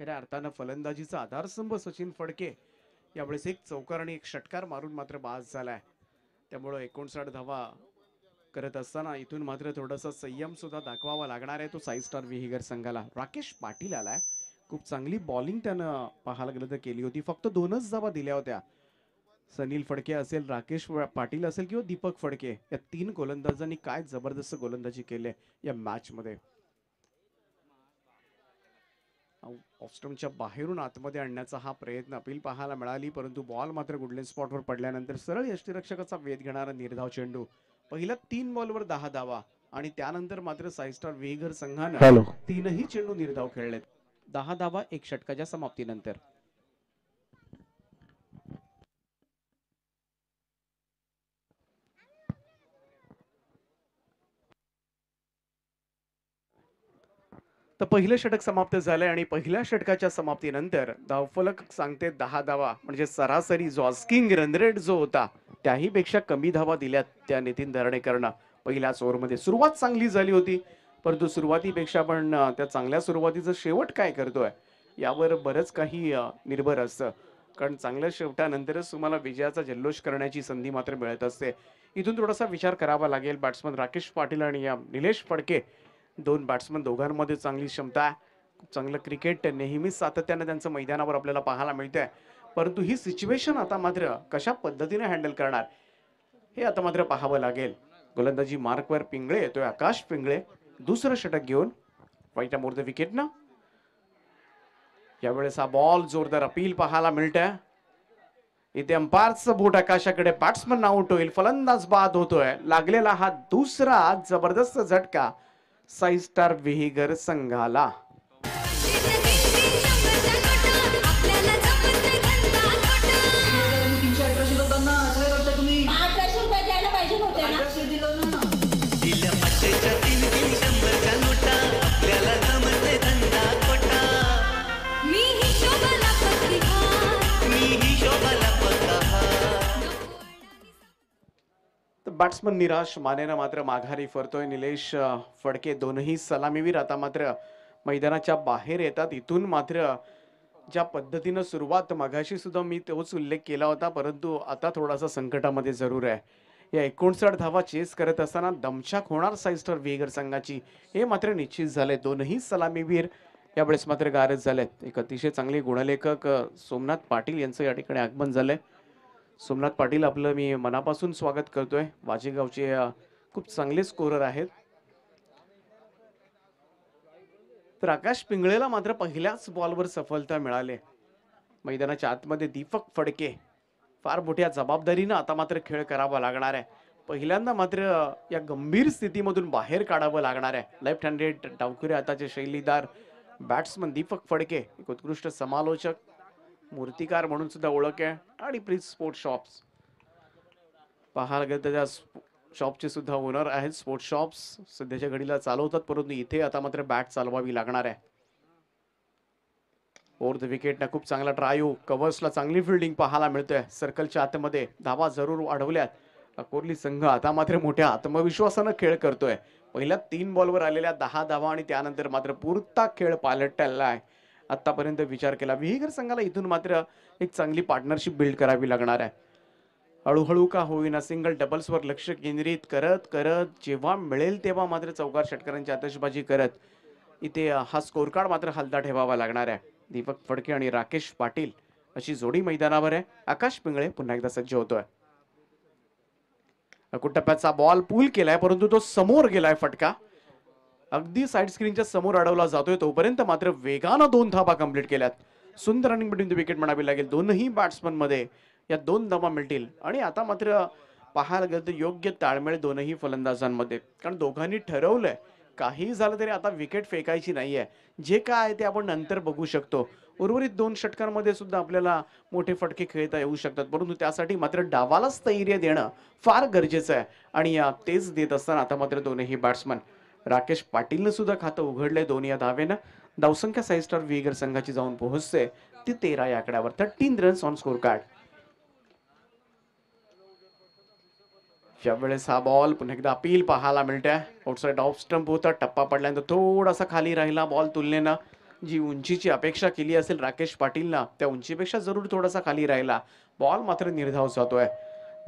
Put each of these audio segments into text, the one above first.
खऱ्या अर्थानं फलंदाजीचा आधारस्तंभ सचिन फडके यावेळेस एक चौकार आणि एक षटकार मारून मात्र बाद झाला आहे त्यामुळं एकोणसाठ धावा करत असताना इथून मात्र थोडासा संयम सुद्धा दाखवावा लागणार आहे तो साई स्टार विहिगर संघाला राकेश पाटील आलाय खूप चांगली बॉलिंग त्यानं पाहायला गेलं तर केली होती फक्त दोनच धावा दिल्या होत्या सनील फडके असेल राकेश पाटील असेल किंवा दीपक फडके या तीन गोलंदाजांनी काय जबरदस्त गोलंदाजी केली या मॅचमध्ये ऑफस्टमच्या बाहेरून आतमध्ये आणण्याचा हा प्रयत्न अपील पाहायला मिळाली परंतु बॉल मात्र गुडलेन स्पॉटवर पडल्यानंतर सरळ यष्टीरक्षकाचा वेध घेणारा निर्धाव चेंडू पहिला तीन बॉलवर दहा धावा आणि त्यानंतर मात्र साईस्टार वेघर संघानं तीनही चेंडू निर्धाव खेळलेत दहा धावा एक षटकाच्या समाप्तीनंतर तर पहिलं षटक समाप्त झालंय आणि पहिल्या षटकाच्या समाप्तीनंतर धावफलक सांगते दहा धावा म्हणजे सरासरी जॉस्किंग रनरेट जो होता त्याही पेक्षा कमी धावा दिल्या त्या नितीन धरणेकरनं पहिल्याच ओव्हरमध्ये सुरुवात चांगली झाली होती परंतु सुरुवातीपेक्षा पण त्या चांगल्या सुरुवातीचं शेवट काय करतोय यावर बरंच काही निर्भर असतं कारण चांगल्या शेवटानंतरच तुम्हाला विजयाचा जल्लोष करण्याची संधी मात्र मिळत असते इथून थोडासा विचार करावा लागेल बॅट्समन राकेश पाटील आणि या निलेश फडके दोन बॅट्समन दोघांमध्ये चांगली क्षमता आहे चांगलं क्रिकेट नेहमीच सातत्यानं त्यांचं मैदानावर आपल्याला पाहायला मिळतंय परंतु ही सिच्युएशन आता मात्र कशा पद्धतीने हँडल करणार हे आता मात्र पाहावं लागेल गोलंदाजी मार्कवर पिंगळे तो आकाश पिंगळे दुसरं षटक घेऊन वाईटा मोर विकेट ना यावेळेस हा बॉल जोरदार अपील पाहायला मिळत इथे अंपायरचं बोट आकाशाकडे बॅट्समन आउट होईल फलंदाज बाद होतोय लागलेला हा दुसरा जबरदस्त झटका साई स्टार विहिगर संघाला बॅट्समन निराश मानेनं मात्र माघारी फरतोय निलेश फडके दोनही सलामीवीर आता मात्र मैदानाच्या बाहेर येतात इथून मात्र ज्या पद्धतीनं सुरुवात मघाशी सुद्धा मी तोच उल्लेख केला होता परंतु आता थोडासा संकटामध्ये जरूर आहे या एकोणसाठ धावा चेस करत असताना दमछाक होणार साईस्टर वेगर संघाची हे मात्र निश्चित झाले दोनही सलामीवीर यावेळेस मात्र गारज झालेत एक अतिशय चांगले गुणलेखक सोमनाथ पाटील यांचं या ठिकाणी आगमन झालंय सोमनाथ पाटील आपलं मी मनापासून स्वागत करतोय वाजेगावचे खूप चांगले स्कोरर आहेत तर आकाश पिंगळेला मात्र पहिल्याच बॉलवर सफलता मिळाली मैदानाच्या आतमध्ये दीपक फडके फार मोठ्या जबाबदारीनं आता मात्र खेळ करावा लागणार आहे पहिल्यांदा मात्र या गंभीर स्थितीमधून बाहेर काढावं लागणार आहे लेफ्ट हँडेड डावकुरे आताचे शैलीदार बॅट्समन दीपक फडके एक उत्कृष्ट समालोचक मूर्तिकार म्हणून सुद्धा ओळख आहे आणि प्लीज स्पोर्ट शॉप्स पाहायला गेलं त्याच्या शॉपचे सुद्धा ओनर आहेत स्पोर्ट्स शॉप्स सध्याच्या घडीला चालवतात परंतु इथे आता मात्र बॅट चालवावी लागणार आहे फोर्थ विकेटना खूप चांगला ड्राईव्ह हो, कवर्सला चांगली फिल्डिंग पाहायला मिळतोय सर्कलच्या आतमध्ये धावा जरूर वाढवल्यात अकोर्ली संघ आता मात्र मोठ्या आत्मविश्वासानं खेळ करतोय पहिल्या तीन बॉलवर आलेल्या दहा धावा आणि त्यानंतर मात्र पुरता खेळ पालटायला आहे आत्तापर्यंत विचार केला विहीगर संघाला इथून मात्र एक चांगली पार्टनरशिप बिल्ड करावी लागणार आहे हळूहळू का होईना सिंगल डबल्सवर लक्ष केंद्रित करत करत जेव्हा मिळेल तेव्हा मात्र चौकार षटकरांची आतषबाजी करत इथे हा स्कोर कार्ड मात्र हलदा ठेवावा लागणार आहे दीपक फडके आणि राकेश पाटील अशी जोडी मैदानावर आहे आकाश पिंगळे पुन्हा एकदा सज्ज होतोय कुटप्प्याचा बॉल पूल केलाय परंतु तो समोर गेलाय फटका अगदी साईड स्क्रीनच्या समोर अडवला जातोय तोपर्यंत मात्र वेगानं दोन धाबा कम्प्लीट केल्यात सुंदर रनिंग बिटवीन द विकेट म्हणावी लागेल दोनही बॅट्समनमध्ये या दोन धाबा मिळतील आणि आता मात्र पाहायला गेलं तर योग्य ताळमेळ दोनही फलंदाजांमध्ये कारण दोघांनी ठरवलंय काही झालं तरी आता विकेट फेकायची नाही आहे जे काय आहे ते आपण नंतर बघू शकतो उर्वरित दोन षटकांमध्ये सुद्धा आपल्याला मोठे फटके खेळता येऊ शकतात परंतु त्यासाठी मात्र डावालाच स्थैर्य देणं फार गरजेचं आहे आणि तेच देत असताना आता मात्र दोनही बॅट्समन राकेश पाटीलनं सुद्धा खातं उघडलंय दोन या दावेनं धावसंख्या साई स्टार विगर संघाची जाऊन पोहोचते ती तेरा या आकड्यावर thirteen runs on scorecard यावेळेस हा बॉल पुन्हा एकदा अपील पाहायला मिळतोय आउटसाईड ऑफ स्टंप होता टप्पा पडल्यानंतर थोडासा खाली राहिला बॉल तुलनेनं जी उंचीची अपेक्षा केली असेल राकेश पाटीलला त्या उंचीपेक्षा जरूर थोडासा खाली राहिला बॉल मात्र निर्धाव जातोय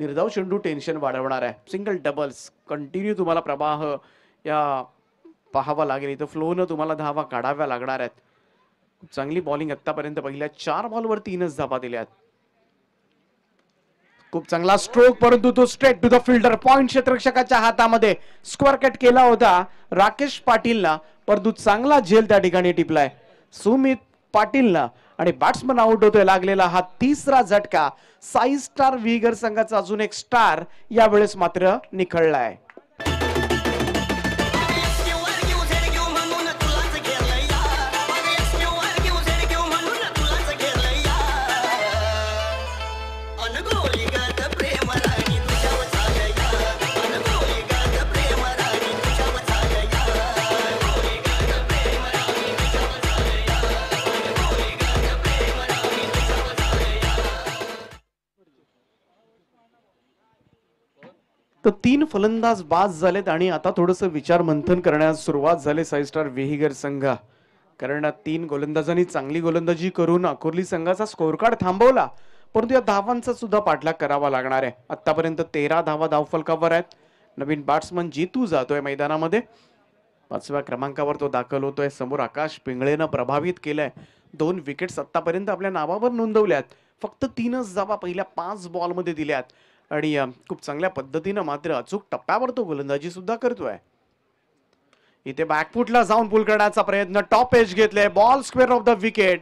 निर्धाव चेंडू टेन्शन वाढवणार आहे सिंगल डबल्स कंटिन्यू तुम्हाला प्रवाह या पाहावं लागेल इथं फ्लोनं तुम्हाला धावा काढाव्या लागणार आहेत खूप चांगली बॉलिंग आत्तापर्यंत पहिल्या चार बॉलवर तीनच धावा दिल्या खूप चांगला स्ट्रोक परंतु तो straight to the fielder point क्षेत्रक्षकाच्या हातामध्ये स्क्वेअर कट केला होता राकेश पाटीलला परंतु चांगला झेल त्या ठिकाणी टिपलाय सुमित पाटीलला आणि बॅट्समन आउट होतोय लागलेला हा तिसरा झटका साई स्टार विगर संघाचा अजून एक स्टार यावेळेस मात्र निखळलाय तर तीन फलंदाज बाद झालेत आणि आता थोडंसं विचार मंथन करण्यास सुरुवात झाले साई स्टार वेहिगर संघा कारण तीन गोलंदाजांनी चांगली गोलंदाजी करून अकोरली संघाचा स्कोरकार्ड कार्ड थांबवला परंतु या धावांचा सुद्धा पाठलाग करावा लागणार आहे आतापर्यंत तेरा धावा धावफलकावर आहेत नवीन बॅट्समन जितू जातोय मैदानामध्ये पाचव्या क्रमांकावर तो दाखल होतोय समोर आकाश पिंगळेनं प्रभावित केलंय दोन विकेट्स आतापर्यंत आपल्या नावावर नोंदवल्यात फक्त तीनच जावा पहिल्या पाच बॉलमध्ये दिल्यात आणि खूप चांगल्या पद्धतीनं मात्र अचूक टप्प्यावर तो गोलंदाजी सुद्धा करतोय इथे बॅकफुटला जाऊन पुल करण्याचा प्रयत्न टॉप एज घेतले ball square off the wicket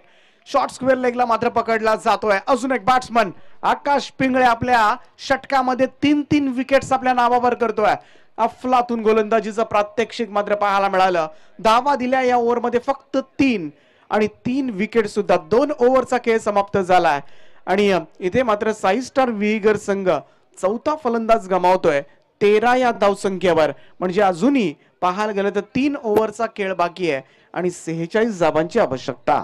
short square लेगला मात्र पकडला जातोय अजून एक बॅट्समन आकाश पिंगळे आपल्या षटकामध्ये तीन तीन विकेट्स आपल्या नावावर करतोय अफलातून गोलंदाजीचं प्रात्यक्षिक मात्र पाहायला मिळालं दावा दिल्या या ओव्हरमध्ये फक्त तीन आणि तीन विकेट सुद्धा दोन ओव्हरचा खेळ समाप्त झालाय आणि इथे मात्र साई स्टार विहीगर संघ चौथा फलंदाज गमावतोय तेरा या धावसंख्येवर म्हणजे अजूनही पाहायला गेलं तर तीन ओव्हरचा खेळ बाकी आहे आणि सेहेचाळीस जाबांची आवश्यकता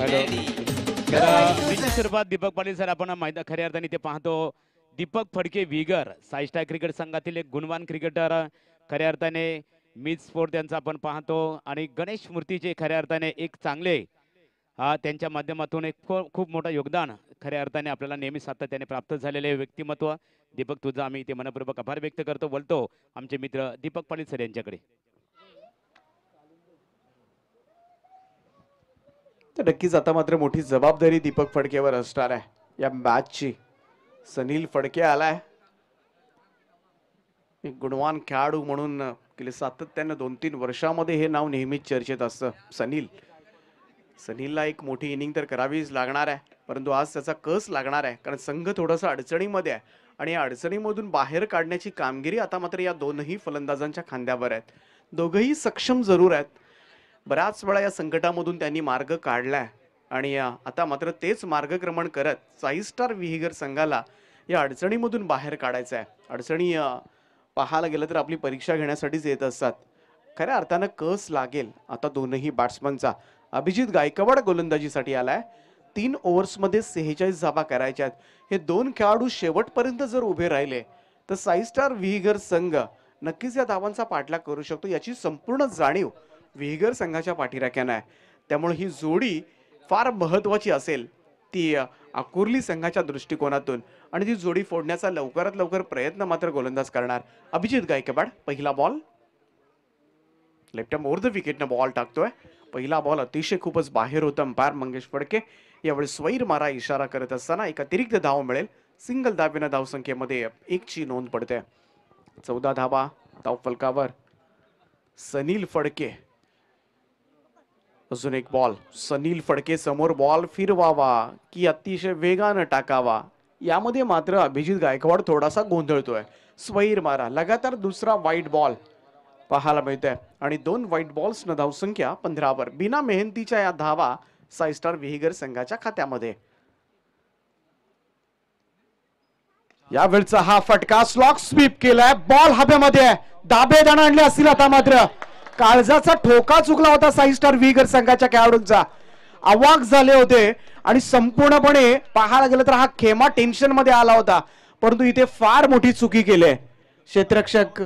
हॅलो स्वरूपात दीपक पाटील सर आपण माहिती खऱ्या अर्थाने ते पाहतो दीपक फडके विगर साईस्टार क्रिकेट संघातील एक गुणवान क्रिकेटर खऱ्या अर्थाने मी स्पोर्ट त्यांचा आपण पाहतो आणि गणेश मूर्तीचे खऱ्या अर्थाने एक चांगले त्यांच्या माध्यमातून एक खूप मोठं योगदान खऱ्या अर्थाने आपल्याला नेहमी सातत्याने प्राप्त झालेले व्यक्तिमत्व दीपक तुझा आम्ही ते मनपूर्वक आभार व्यक्त करतो बोलतो आमचे मित्र दीपक पाटील सर यांच्याकडे तर नक्कीच आता मात्र मोठी जबाबदारी दीपक फडकेवर असणार आहे या मॅचची सनील फडके आलाय गुणवान खेळाडू म्हणून गेले सातत्यानं दोन तीन वर्षामध्ये हे नाव नेहमीच चर्चेत असतं सनील सनीलला एक मोठी इनिंग तर करावीच लागणार आहे परंतु आज त्याचा कस लागणार आहे कारण संघ थोडासा अडचणीमध्ये आहे आणि या अडचणीमधून बाहेर काढण्याची कामगिरी आता मात्र या दोनही फलंदाजांच्या खांद्यावर आहेत दोघंही सक्षम जरूर आहेत बऱ्याच वेळा या संकटामधून त्यांनी मार्ग काढला आणि आता मात्र तेच मार्गक्रमण करत साई स्टार विहिगर संघाला या अडचणीमधून बाहेर काढायचं आहे अडचणी पाहायला गेलं तर आपली परीक्षा घेण्यासाठीच येत असतात खऱ्या अर्थानं कस लागेल आता दोनही बॅट्समनचा अभिजित गायकवाड गोलंदाजीसाठी आलाय तीन ओव्हर्समध्ये सेहेचाळीस धाबा करायच्या आहेत हे दोन खेळाडू शेवटपर्यंत जर उभे राहिले तर साई स्टार विहिगर संघ नक्कीच या धावांचा पाठलाग करू शकतो याची संपूर्ण जाणीव विहिगर संघाच्या पाठीराख्यानं आहे त्यामुळे ही जोडी फार महत्त्वाची असेल ती आकुर्ली संघाच्या दृष्टिकोनातून आणि ती जोडी फोडण्याचा लवकरात लवकर प्रयत्न मात्र गोलंदाज करणार अभिजित गायकवाड पहिला बॉल लेफ्टम ओर द विकेटनं बॉल टाकतोय पहिला बॉल अतिशय खूपच बाहेर होतं अंपायर मंगेश फडके यावेळी स्वैर मारा इशारा करत असताना एक अतिरिक्त धाव मिळेल सिंगल संख्येमध्ये धावसंख्येमध्ये एकची नोंद पडते चौदा धावा धाव फलकावर सनील फडके अजून एक बॉल सनील फडके समोर बॉल फिरवावा की अतिशय वेगानं टाकावा यामध्ये मात्र अभिजित गायकवाड थोडासा गोंधळतोय स्वैर मारा लगातार दुसरा वाईट बॉल पाहायला मिळतोय आणि दोन व्हाईट धाव धावसंख्या पंधरावर बिना मेहनतीच्या या धावा साय स्टार विहिगर संघाच्या खात्यामध्ये यावेळचा हा फटका स्लॉक स्वीप केलाय बॉल दाबे दाबेदाण आणले असतील आता मात्र काळजाचा ठोका चुकला होता साई स्टार विगर संघाच्या खेळाडूंचा अवाक झाले होते आणि संपूर्णपणे पाहायला गेलं तर हा खेमा टेन्शन मध्ये आला होता परंतु इथे फार मोठी चुकी केली क्षेत्रक्षक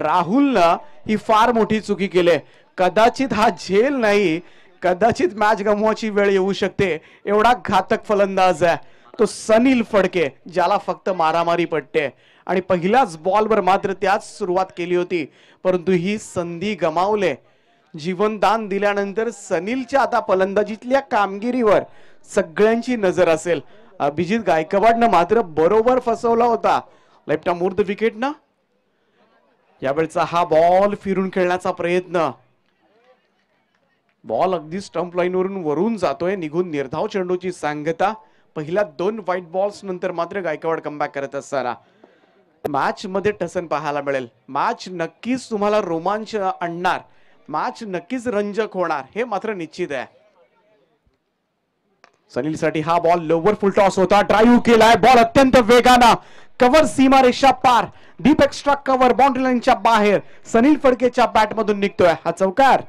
राहुलनं ही फार मोठी चुकी केली कदाचित हा झेल नाही कदाचित मॅच गमवाची वेळ येऊ शकते एवढा घातक फलंदाज आहे तो सनील फडके ज्याला फक्त मारामारी पडते आणि पहिल्याच बॉलवर मात्र त्याच सुरुवात केली होती परंतु ही संधी गमावले जीवनदान दिल्यानंतर सनीलच्या आता फलंदाजीतल्या कामगिरीवर सगळ्यांची नजर असेल अभिजित गायकवाडनं मात्र बरोबर फसवला होता लेफ्टा मूर्द विकेट ना यावेळचा हा बॉल फिरून खेळण्याचा प्रयत्न बॉल अगदी स्टंप लाईन वरून जातोय निघून निर्धाव चेंडूची सांगता पहिल्या दोन व्हाईट बॉल्स नंतर मात्र गायकवाड कमबॅक करत असताना मॅच मध्ये टसन पाहायला मिळेल मॅच नक्कीच तुम्हाला रोमांच आणणार मॅच नक्कीच रंजक होणार हे मात्र निश्चित आहे सनील साठी हा बॉल लोवर फुल टॉस होता ड्राईव्ह केलाय बॉल अत्यंत वेगानं कव्हर सीमा रेषा पार डीप एक्स्ट्रा कव्हर बाउंड्री लाईनच्या बाहेर सनील फडकेच्या बॅट मधून निघतोय हा चौकार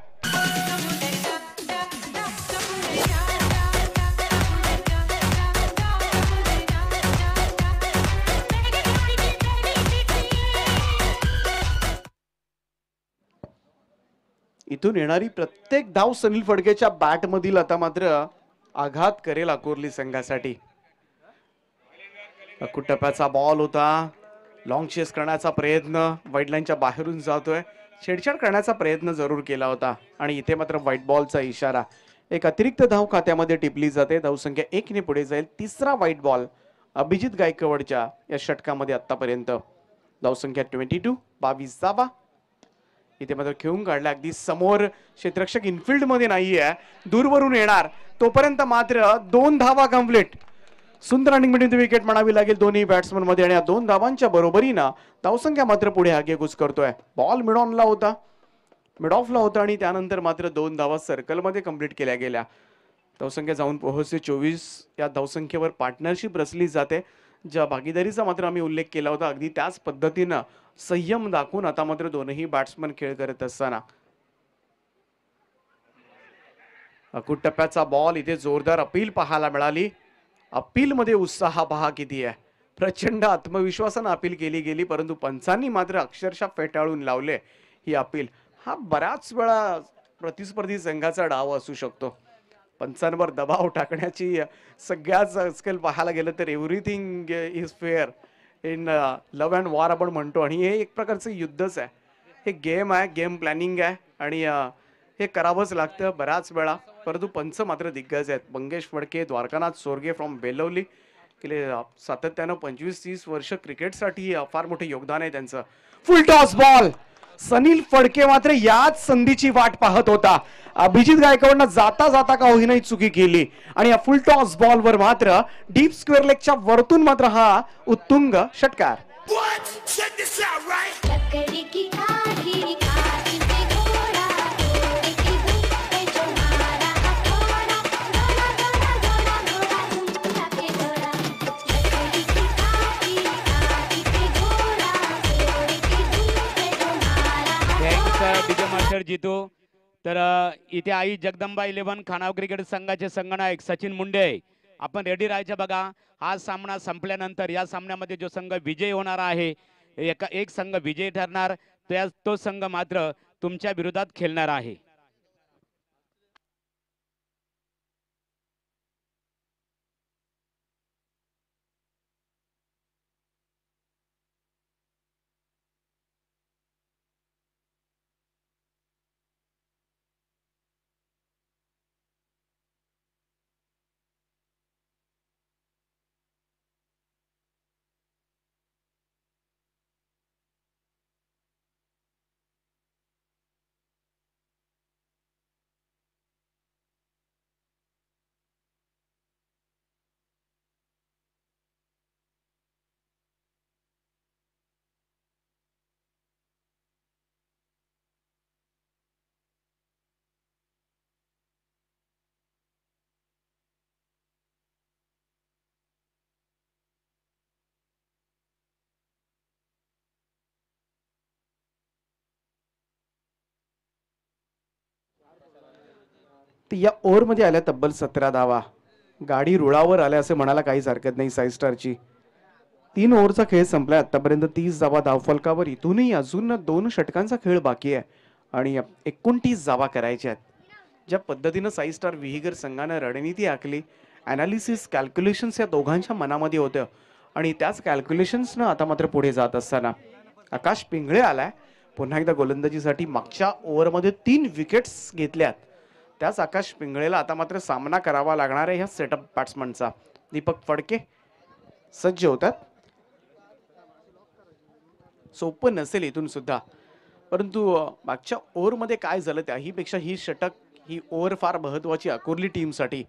इथून येणारी प्रत्येक धाव सनील फडकेच्या बॅटमधील आता मात्र आघात करेल अकोरली संघासाठी अकुटप्याचा बॉल होता लॉंग चेस करण्याचा प्रयत्न वाईडलाईनच्या बाहेरून जातोय छेडछाड करण्याचा प्रयत्न जरूर केला होता आणि इथे मात्र व्हाईट बॉलचा इशारा एक अतिरिक्त धाव खात्यामध्ये टिपली जाते धावसंख्या एकने पुढे जाईल तिसरा व्हाईट बॉल अभिजित गायकवाडच्या या षटकामध्ये आतापर्यंत धावसंख्या ट्वेंटी टू बावीस जाबा इथे मात्र खेळून काढला अगदी समोर क्षेत्रक्षक इनफिल्ड मध्ये नाहीये दूरवरून येणार तोपर्यंत मात्र दोन धावा कम्प्लीट सुंदर रनिंग मिळून विकेट म्हणावी लागेल दोन्ही बॅट्समन मध्ये आणि या दोन धावांच्या बरोबरीनं धावसंख्या मात्र पुढे आगे करतोय बॉल मिड होता मिड ऑफला होता आणि त्यानंतर मात्र दोन धावा सर्कलमध्ये कम्प्लीट केल्या गेल्या धावसंख्या जाऊन पोहोचते चोवीस या धावसंख्येवर पार्टनरशिप रचली जाते ज्या भागीदारीचा मात्र आम्ही उल्लेख केला होता अगदी त्याच पद्धतीनं संयम दाखवून आता मात्र दोनही बॅट्समन खेळ करत असताना अकुट टप्प्याचा बॉल इथे जोरदार अपील पाहायला मिळाली अपीलमध्ये उत्साह पहा किती आहे प्रचंड आत्मविश्वासानं अपील केली गेली परंतु पंचांनी मात्र अक्षरशः फेटाळून लावले ही अपील हा बऱ्याच वेळा प्रतिस्पर्धी संघाचा डाव असू शकतो पंचांवर दबाव टाकण्याची सगळ्याच आजकाल पाहायला गेलं तर everything is fair in love and war आपण म्हणतो आणि हे एक प्रकारचं युद्धच आहे हे गेम आहे गेम प्लॅनिंग आहे आणि uh, हे करावंच लागतं बऱ्याच वेळा परंतु पंच मात्र दिग्गज आहेत मंगेश फडके द्वारकानाथ सोरगे फ्रॉम बेलवली गेले uh, सातत्यानं पंचवीस तीस वर्ष क्रिकेटसाठी uh, फार मोठे योगदान आहे त्यांचं full toss ball Sanil Phadke मात्र याच संधीची वाट पाहत होता अभिजित गायकवाडनं जाता जाता का होईनाही चुकी केली आणि या फुल टॉस बॉलवर मात्र डीप स्क्वेअर लेगच्या वरतून मात्र हा उत्तुंग षटकार तर इथे आई जगदंबा इलेव्हन खानाव क्रिकेट संघाचे संघनायक सचिन मुंडे आहे आपण रेडी राहायचं बघा हा सामना संपल्यानंतर या सामन्यामध्ये जो संघ विजय होणार आहे एका एक संघ विजय ठरणार त्या तो संघ मात्र तुमच्या विरोधात खेळणार आहे या ओव्हरमध्ये आल्या तब्बल सतरा धावा गाडी रुळावर आल्या असे म्हणायला काहीच हरकत नाही साई स्टारची तीन ओव्हरचा खेळ संपलाय आतापर्यंत तीस जावा धावफलकावर इथूनही अजून दोन षटकांचा खेळ बाकी आहे आणि एकोणतीस जावा करायच्या आहेत ज्या पद्धतीनं साई स्टार विहिगर संघानं रणनीती आखली ॲनालिसिस कॅल्क्युलेशन्स या दोघांच्या मनामध्ये होतं आणि त्याच कॅल्क्युलेशन्सनं आता मात्र पुढे जात असताना आकाश पिंगळे आलाय पुन्हा एकदा गोलंदाजीसाठी मागच्या ओव्हरमध्ये तीन विकेट्स घेतल्यात त्याच आकाश पिंगळेला आता मात्र सामना करावा लागणार आहे ह्या सेटअप बॅट्समनचा दीपक फडके सज्ज होतात सोपं नसेल इथून सुद्धा परंतु मागच्या ओव्हरमध्ये काय झालं त्याहीपेक्षा ही षटक ही ओव्हर फार महत्वाची अकोरली टीमसाठी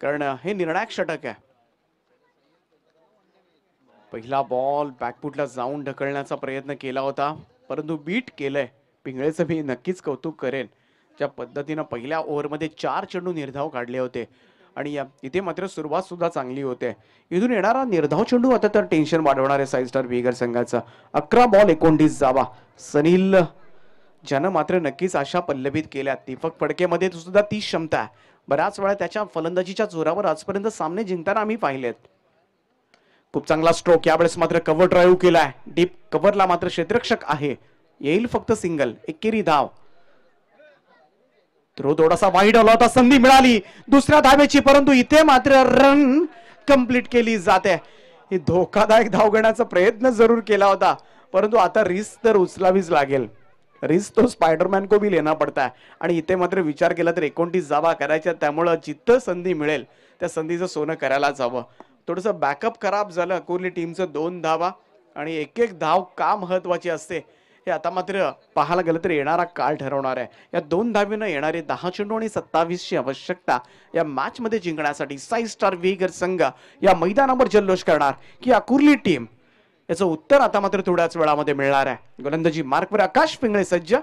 कारण हे निर्णायक षटक आहे पहिला बॉल बॅकपुटला जाऊन ढकलण्याचा प्रयत्न केला होता परंतु बीट केलंय पिंगळेचं मी नक्कीच कौतुक करेन ज्या पद्धतीनं पहिल्या ओव्हरमध्ये चार चेंडू निर्धाव काढले होते आणि इथे मात्र सुरुवात सुद्धा चांगली होते इथून येणारा निर्धाव चेंडू आता तर टेन्शन वाढवणार आहे साई स्टार बिगर संघाचा अकरा बॉल एकोणतीस जावा सनील ज्यानं मात्र नक्कीच आशा पल्लवित केल्या दीपक फडकेमध्ये सुद्धा ती क्षमता आहे बऱ्याच वेळा त्याच्या फलंदाजीच्या जोरावर आजपर्यंत सामने जिंकताना आम्ही पाहिलेत खूप चांगला स्ट्रोक यावेळेस मात्र कव्हर ड्राईव्ह केलाय डीप कव्हरला मात्र क्षेत्रक्षक आहे येईल फक्त सिंगल एकेरी धाव थ्रो थोडासा वाईट आला होता संधी मिळाली दुसऱ्या धावेची परंतु इथे मात्र रन कंप्लीट केली जाते ही धोकादायक धाव घेण्याचा प्रयत्न जरूर केला होता परंतु आता रिस्क तर उचलावीच लागेल रिस्क तो स्पायडरमॅन को भी लेना पडता आणि इथे मात्र विचार केला तर एकोणतीस जावा करायच्या त्यामुळं जिथं संधी मिळेल त्या संधीचं सोनं करायलाच जावं थोडंसं बॅकअप खराब झालं कुरली टीमचं दोन धावा आणि एक एक धाव का महत्वाची असते हे आता मात्र पाहायला गेलं तर येणारा काळ ठरवणार आहे या दोन धावीनं येणारे दहा चेंडू आणि सत्तावीसची आवश्यकता या मॅचमध्ये जिंकण्यासाठी साई स्टार वेगर संघ या मैदानावर जल्लोष करणार की अकुर्ली टीम याचं उत्तर आता मात्र थोड्याच वेळामध्ये मिळणार आहे गोलंदाजी मार्कवर आकाश पिंगळे सज्ज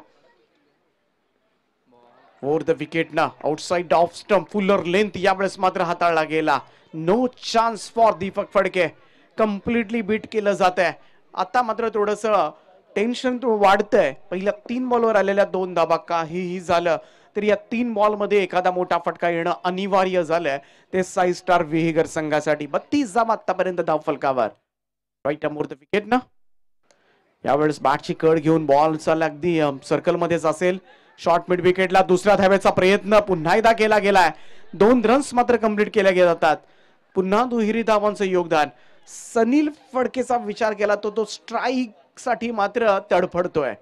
ओवर द विकेट ना outside off stump fuller length यावेळेस मात्र हाताळला गेला no chance for Deepak Phadke completely beat केलं जात आहे आता मात्र थोडंसं टेन्शन वाढतंय पहिल्या तीन बॉलवर आलेल्या दोन दाबा काहीही झालं तर या तीन बॉलमध्ये एखादा मोठा फटका येणं अनिवार्य झालंय ते साई स्टार विहेगर संघासाठी बत्तीस जाम आतापर्यंत धाव फलकावर राईट अमोर द विकेट ना यावेळेस बॅटची कड घेऊन बॉलचा अगदी सर्कलमध्येच असेल शॉर्ट मिड विकेटला दुसऱ्या धाव्याचा प्रयत्न पुन्हा एकदा केला गेलाय दोन रन्स मात्र कम्प्लीट केल्या जातात पुन्हा दुहेरी धावांचं योगदान सनील फडकेचा विचार केला तो तो स्ट्राईक साठी मात्र तडफडतोय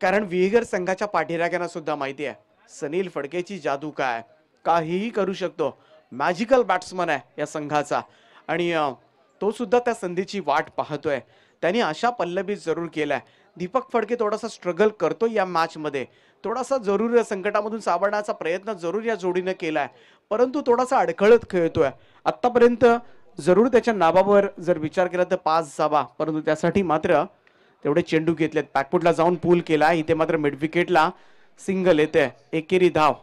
कारण विहिगर संघाच्या पाठीराग्यांना सुद्धा माहिती आहे सनील फडकेची जादू काय काहीही करू शकतो मॅजिकल बॅट्समन आहे या संघाचा आणि तो सुद्धा त्या संधीची वाट पाहतोय त्यांनी अशा पल्लबी जरूर केलाय दीपक फडके थोडासा स्ट्रगल करतो या मॅचमध्ये थोडासा जरूर या संकटामधून सावरण्याचा प्रयत्न जरूर या जोडीनं केलाय परंतु थोडासा अडखळत खेळतोय आत्तापर्यंत जरूर त्याच्या नाबावर जर विचार केला तर पाच जावा परंतु त्यासाठी मात्र तेवढे चेंडू घेतलेत पॅकपुटला जाऊन पूल केला इथे मात्र मिडविकेटला सिंगल येते एकेरी धाव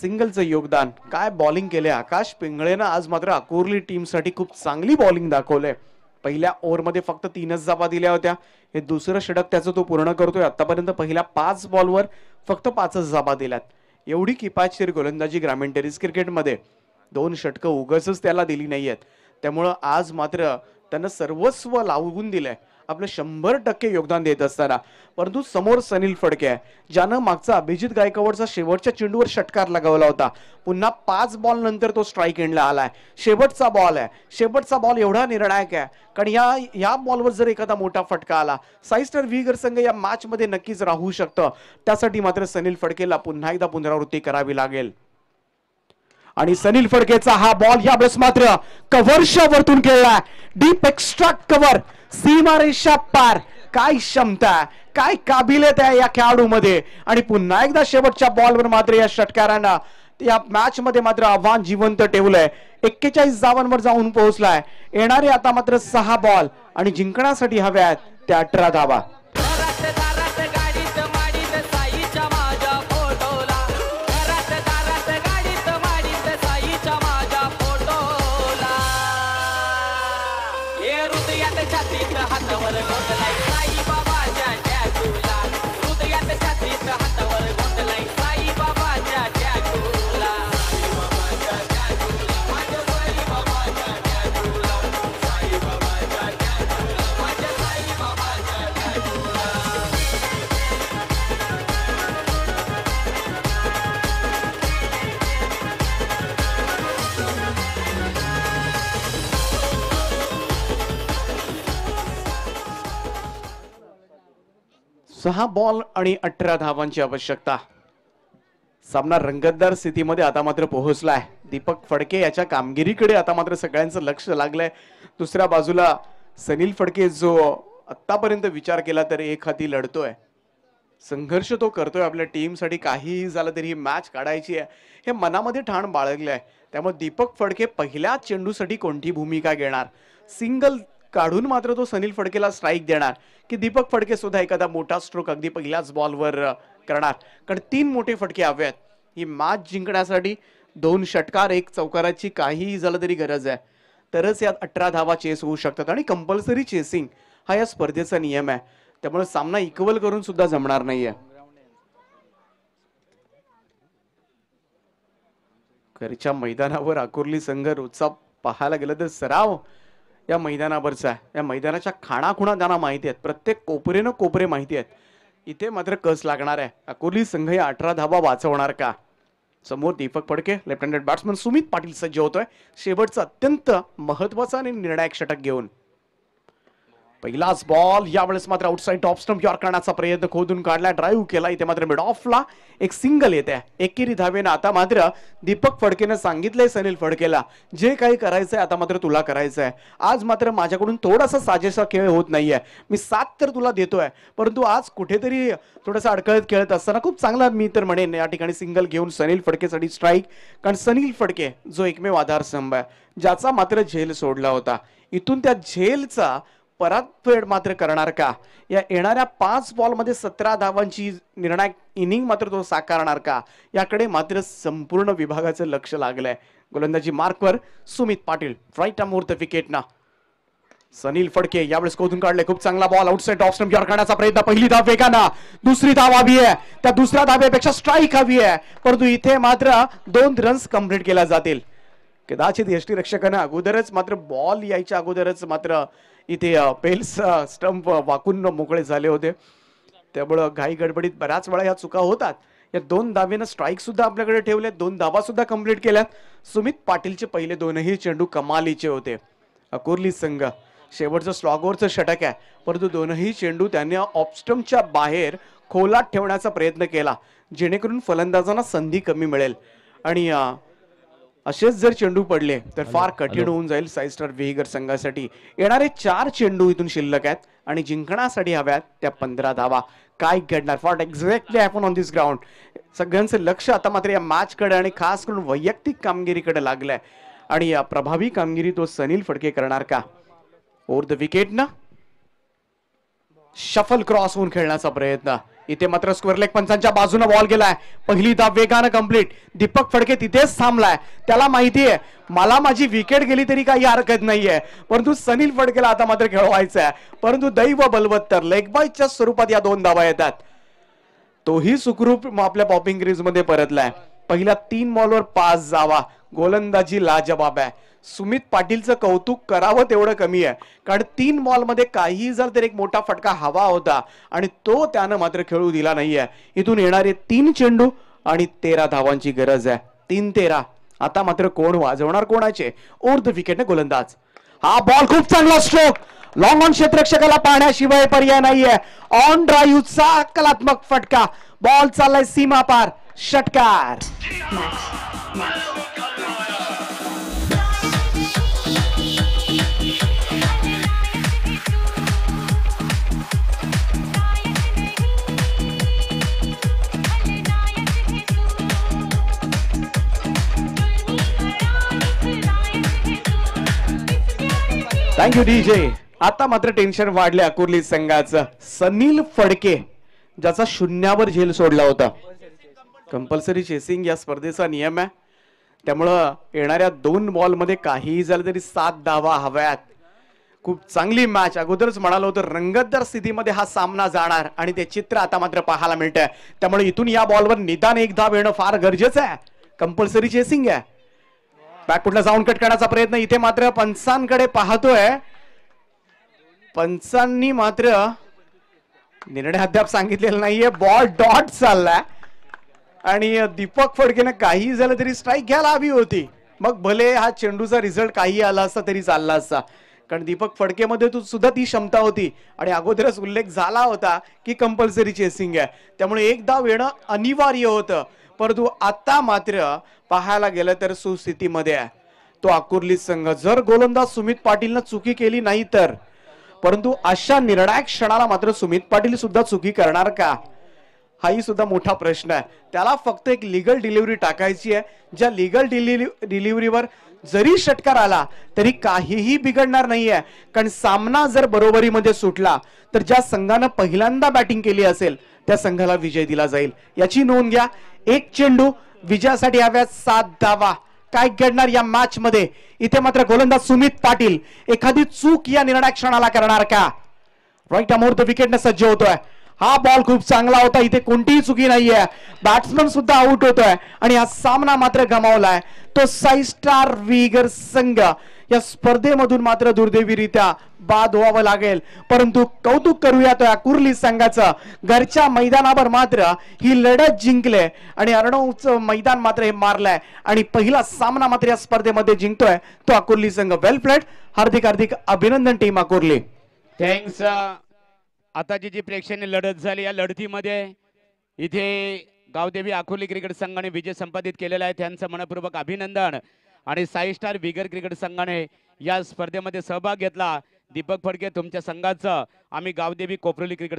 सिंगलचं योगदान काय बॉलिंग केले आकाश पिंगळेनं आज मात्र अकोर्ली टीमसाठी खूप चांगली बॉलिंग दाखवले पहिल्या ओव्हरमध्ये फक्त तीनच जाबा दिल्या होत्या हे दुसरं षटक त्याचं तो पूर्ण करतोय आतापर्यंत पहिल्या पाच बॉलवर फक्त पाचच जाबा दिल्यात एवढी किपायतशीर गोलंदाजी ग्रामीण टेरिस क्रिकेटमध्ये दोन षटकं उगसच त्याला दिली नाही आहेत त्यामुळं आज मात्र त्यांना सर्वस्व लावून दिलंय आपलं शंभर टक्के योगदान देत असताना परंतु समोर सनील फडके आहे ज्यानं मागचा अभिजित गायकवाडचा शेवटच्या चेंडूवर षटकार लगावला होता पुन्हा पाच बॉल नंतर तो स्ट्राईक एंडला आलाय शेवटचा बॉल आहे शेवटचा बॉल एवढा निर्णायक आहे कारण या या बॉलवर जर एखादा मोठा फटका आला साईस्टर व्हीगर संघ या मॅचमध्ये नक्कीच राहू शकतं त्यासाठी मात्र सनील फडकेला पुन्हा एकदा पुनरावृत्ती करावी लागेल आणि सनील फडकेचा हा बॉल या बस मात्र कव्हरच्या वरतून खेळला डीप एक्स्ट्रा कव्हर सीमारेषा पार काय क्षमता काय काबिलियत आहे या खेळाडूमध्ये आणि पुन्हा एकदा शेवटच्या बॉलवर मात्र या षटकारांना या मॅच मध्ये मात्र आव्हान जिवंत ठेवलंय एक्केचाळीस धावांवर जाऊन पोहोचलाय येणारे आता मात्र सहा बॉल आणि जिंकण्यासाठी हव्या आहेत त्या अठरा धावा सहा बॉल आणि अठरा धावांची आवश्यकता सामना रंगतदार स्थितीमध्ये आता मात्र पोहोचलाय दीपक फडके याच्या कामगिरीकडे आता मात्र सगळ्यांचं लक्ष लागलंय दुसऱ्या बाजूला सनील फडके जो आत्तापर्यंत विचार केला तरी एक हाती लढतोय संघर्ष तो करतोय आपल्या टीमसाठी काहीही झालं तरी ही मॅच काढायची आहे हे मनामध्ये ठाण बाळगले आहे त्यामुळे दीपक फडके पहिल्या चेंडूसाठी कोणती भूमिका घेणार सिंगल काढून मात्र तो सनील फडकेला स्ट्राईक देणार की दीपक फडके सुद्धा एखादा मोठा स्ट्रोक अगदी पहिल्याच बॉलवर करणार कारण तीन मोठे फटके हवे आहेत ही मॅच जिंकण्यासाठी दोन षटकार एक चौकाराची काहीही झालं तरी गरज आहे तरच यात अठरा धावा चेस होऊ शकतात आणि कंपल्सरी चेसिंग हा या स्पर्धेचा नियम आहे त्यामुळे सामना इक्वल करून सुद्धा जमणार नाहीये घरच्या मैदानावर आकुर्ली संघ रोजचा पाहायला गेलं तर सराव या मैदानावरचा आहे या मैदानाच्या खाणाखुणा त्यांना माहिती आहेत प्रत्येक कोपरेनं कोपरे माहिती आहेत इथे मात्र कस लागणार आहे अकोली संघ या अठरा धावा वाचवणार का समोर Deepak Phadke left handed batsman Sumit Patil सज्ज होतोय शेवटचा अत्यंत महत्वाचा आणि निर्णायक षटक घेऊन पहिलाच बॉल यावेळेस मात्र आउटसाईड टॉप स्टंप यॉर करण्याचा प्रयत्न खोदून काढला ड्राईव्ह केला इथे मात्र मिड ऑफला एक सिंगल येते एकेरी धावेनं आता मात्र दीपक फडकेनं सांगितलंय सनील फडकेला जे काही करायचंय आता मात्र तुला करायचंय आज मात्र माझ्याकडून थोडासा साजेसा खेळ होत नाहीये मी सात तर तुला देतोय परंतु आज कुठेतरी थोडासा अडकळत खेळत असताना खूप चांगला मी तर म्हणेन या ठिकाणी सिंगल घेऊन सनील फडकेसाठी स्ट्राईक कारण सनील फडके जो एकमेव आधारस्तंभ आहे ज्याचा मात्र झेल सोडला होता इथून त्या झेलचा परतफेड मात्र करणार का या येणाऱ्या पाच बॉलमध्ये सतरा धावांची निर्णायक इनिंग मात्र तो साकारणार का याकडे मात्र संपूर्ण विभागाचं लक्ष लागलंय गोलंदाजी मार्कवर सुमित पाटील राईट विकेट ना सनील फडके यावेळेस कोथून काढले खूप चांगला बॉल आउटसाइड ऑफ स्टंप करण्याचा प्रयत्न पहिली धाव वेगाना दुसरी धाव हवी आहे त्या दुसऱ्या धावेपेक्षा स्ट्राईक हवी आहे परंतु इथे मात्र दोन रन्स कम्प्लीट केल्या जातील कदाचित यष्टी रक्षकांना अगोदरच मात्र बॉल यायच्या अगोदरच मात्र इथे पेल्स स्टंप वाकून मोकळे झाले होते त्यामुळं घाई गडबडीत बऱ्याच वेळा ह्या चुका होतात या दोन दावेनं स्ट्राईक सुद्धा आपल्याकडे ठेवल्या दोन धावा सुद्धा कम्प्लीट केल्यात सुमित पाटीलचे पहिले दोनही चेंडू कमालीचे होते अकोर्ली संघ शेवटचं स्लॉगवरचं षटक आहे परंतु दोनही चेंडू त्याने ऑप्स्टमच्या बाहेर खोलात ठेवण्याचा प्रयत्न केला जेणेकरून फलंदाजांना संधी कमी मिळेल आणि असेच जर चेंडू पडले तर फार कठीण होऊन जाईल साई स्टार विहिगर संघासाठी येणारे चार चेंडू इथून शिल्लक आहेत आणि जिंकण्यासाठी हव्यात त्या पंधरा धावा काय घडणार what exactly happen on this ground सगळ्यांचं लक्ष आता मात्र या मॅचकडे आणि खास करून वैयक्तिक कामगिरीकडे लागलंय आणि या प्रभावी कामगिरी तो सनील फडके करणार का ओर द विकेट ना शफल क्रॉस होऊन खेळण्याचा प्रयत्न इथे मात्र स्क्वेअर लेग पंचांच्या बाजूने बॉल गेलाय पहिली धाव वेगानं कम्प्लीट दीपक फडके तिथेच थांबलाय त्याला माहिती आहे मला माझी विकेट गेली तरी काही हरकत नाहीये परंतु सनील फडकेला आता मात्र खेळवायचं आहे परंतु दैव बलवत्तर बॉयच्या स्वरूपात या दोन धावा येतात तोही सुखरूप आपल्या पॉपिंग क्रीज मध्ये परतलाय पहिल्या तीन बॉलवर पास जावा गोलंदाजी लाजबाब आहे सुमित पाटीलचं कौतुक करावं तेवढं कमी आहे कारण तीन बॉलमध्ये काही जर तर एक मोठा फटका हवा होता आणि तो त्यानं मात्र खेळू दिला नाही आहे इथून येणारे तीन चेंडू आणि तेरा धावांची गरज आहे तीन तेरा आता मात्र कोण वाजवणार कोणाचे ओर्ध विकेटने गोलंदाज हा बॉल खूप चांगला स्ट्रोक लॉंग ऑन क्षेत्रक्षकाला पाहण्याशिवाय पर्याय नाहीये ऑन ड्राईव्हचा कलात्मक फटका बॉल चाललाय सीमा पार षटकार थँक्यू डी जे आता मात्र टेन्शन वाढले अकुर्ली संघाचं सनील फडके ज्याचा शून्यावर झेल सोडला होता कंपल्सरी चेसिंग या स्पर्धेचा नियम आहे त्यामुळं येणाऱ्या दोन बॉलमध्ये काहीही झालं तरी सात धावा हव्यात खूप चांगली मॅच अगोदरच म्हणालो होतं रंगतदार स्थितीमध्ये हा सामना जाणार आणि ते चित्र आता मात्र पाहायला मिळत त्यामुळे इथून या बॉलवर निदान एक धाव येणं फार गरजेचं आहे कंपल्सरी चेसिंग आहे कुठला जाऊन कट करण्याचा प्रयत्न इथे मात्र पंचांकडे पाहतोय पंचांनी मात्र निर्णय अद्याप सांगितलेला नाहीये बॉल डॉट चाललाय आणि दीपक फडकेनं काही झालं तरी स्ट्राईक घ्यायला हवी होती मग भले हा चेंडूचा रिझल्ट काही आला असता तरी चालला असता कारण दीपक फडकेमध्ये तू सुद्धा ती क्षमता होती आणि अगोदरच उल्लेख झाला होता की कंपल्सरी चेसिंग आहे त्यामुळे एकदा धाव येणं अनिवार्य होतं परंतु आता मात्र पाहायला गेलं तर सुस्थितीमध्ये आहे तो आकुर्ली संघ जर गोलंदाज सुमित पाटीलनं चुकी केली नाही तर परंतु अशा निर्णायक क्षणाला मात्र सुमित पाटील सुद्धा चुकी करणार का हाही सुद्धा मोठा प्रश्न आहे त्याला फक्त एक लिगल डिलिव्हरी टाकायची आहे ज्या लिगल डिलिव्हरीवर जरी षटकार आला तरी काहीही बिघडणार नाहीये कारण सामना जर बरोबरीमध्ये सुटला तर ज्या संघानं पहिल्यांदा बॅटिंग केली असेल त्या संघाला विजय दिला जाईल याची नोंद घ्या एक चेंडू विजयासाठी हव्या सात धावा काय घडणार या मॅच मध्ये इथे मात्र गोलंदाज सुमित पाटील एखादी चूक या निर्णय क्षणाला करणार का राईट अमोर विकेट ने सज्ज होतोय हा बॉल खूप चांगला होता इथे कोणतीही चुकी नाहीये बॅट्समन सुद्धा आउट होतोय आणि हा सामना मात्र गमावलाय तो साई स्टार विगर संघ या स्पर्धेमधून मात्र दुर्दैवीरित्या बाद व्हावं लागेल परंतु कौतुक करूया तो या कुर्ली संघाचं घरच्या मैदानावर मात्र ही लढत जिंकले आणि अर्णवच मैदान मात्र हे मारलंय आणि पहिला सामना मात्र या स्पर्धेमध्ये जिंकतोय तो अकुर्ली संघ वेल प्लेट हार्दिक हार्दिक अभिनंदन टीम अकुर्ली थँक्स uh, आता जी जी प्रेक्षणीय लढत झाली या लढतीमध्ये इथे गावदेवी आखुर्ली क्रिकेट संघाने विजय संपादित केलेला आहे त्यांचं मनपूर्वक अभिनंदन आणि साई स्टार बिगर क्रिकेट संघाने या स्पर्धेमध्ये सहभाग घेतला दीपक फडके तुमच्या संघाचं आम्ही गावदेवी कोपरोली क्रिकेट